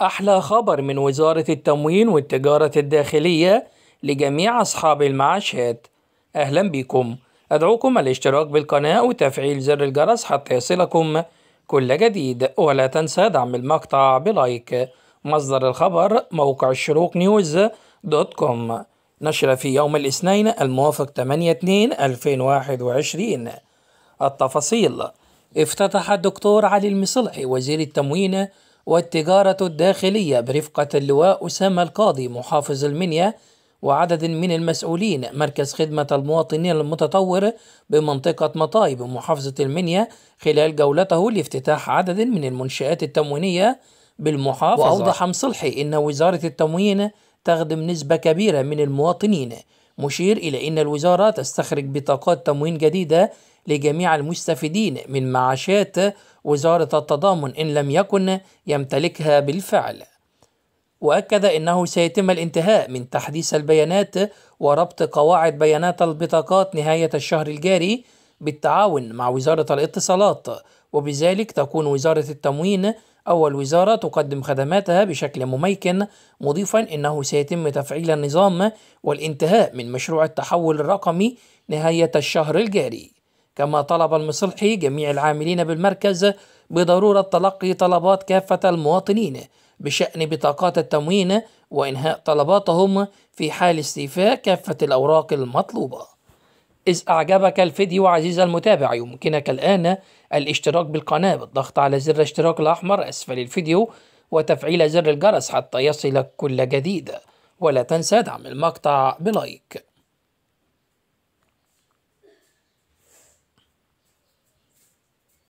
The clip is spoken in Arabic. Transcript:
أحلى خبر من وزارة التموين والتجارة الداخلية لجميع أصحاب المعاشات أهلا بكم أدعوكم الاشتراك بالقناة وتفعيل زر الجرس حتى يصلكم كل جديد ولا تنسى دعم المقطع بلايك مصدر الخبر موقع الشروق نيوز دوت كوم نشر في يوم الاثنين الموافق 8-2-2021 التفاصيل افتتح الدكتور علي المصلحي وزير التموين والتجارة الداخلية برفقة اللواء أسامة القاضي محافظ المنيا وعدد من المسؤولين مركز خدمة المواطنين المتطور بمنطقة مطايب محافظة المنيا خلال جولته لافتتاح عدد من المنشآت التموينية بالمحافظة وأوضح مصلحي أن وزارة التموين تخدم نسبة كبيرة من المواطنين مشير إلى أن الوزارة تستخرج بطاقات تموين جديدة لجميع المستفيدين من معاشات وزارة التضامن إن لم يكن يمتلكها بالفعل وأكد أنه سيتم الانتهاء من تحديث البيانات وربط قواعد بيانات البطاقات نهاية الشهر الجاري بالتعاون مع وزارة الاتصالات وبذلك تكون وزارة التموين أو الوزارة تقدم خدماتها بشكل مميكن مضيفا أنه سيتم تفعيل النظام والانتهاء من مشروع التحول الرقمي نهاية الشهر الجاري كما طلب المصلحي جميع العاملين بالمركز بضرورة تلقي طلبات كافة المواطنين بشأن بطاقات التموين وإنهاء طلباتهم في حال استيفاء كافة الأوراق المطلوبة إذ أعجبك الفيديو عزيز المتابع يمكنك الآن الاشتراك بالقناة بالضغط على زر الاشتراك الأحمر أسفل الفيديو وتفعيل زر الجرس حتى يصلك كل جديد ولا تنسى دعم المقطع بلايك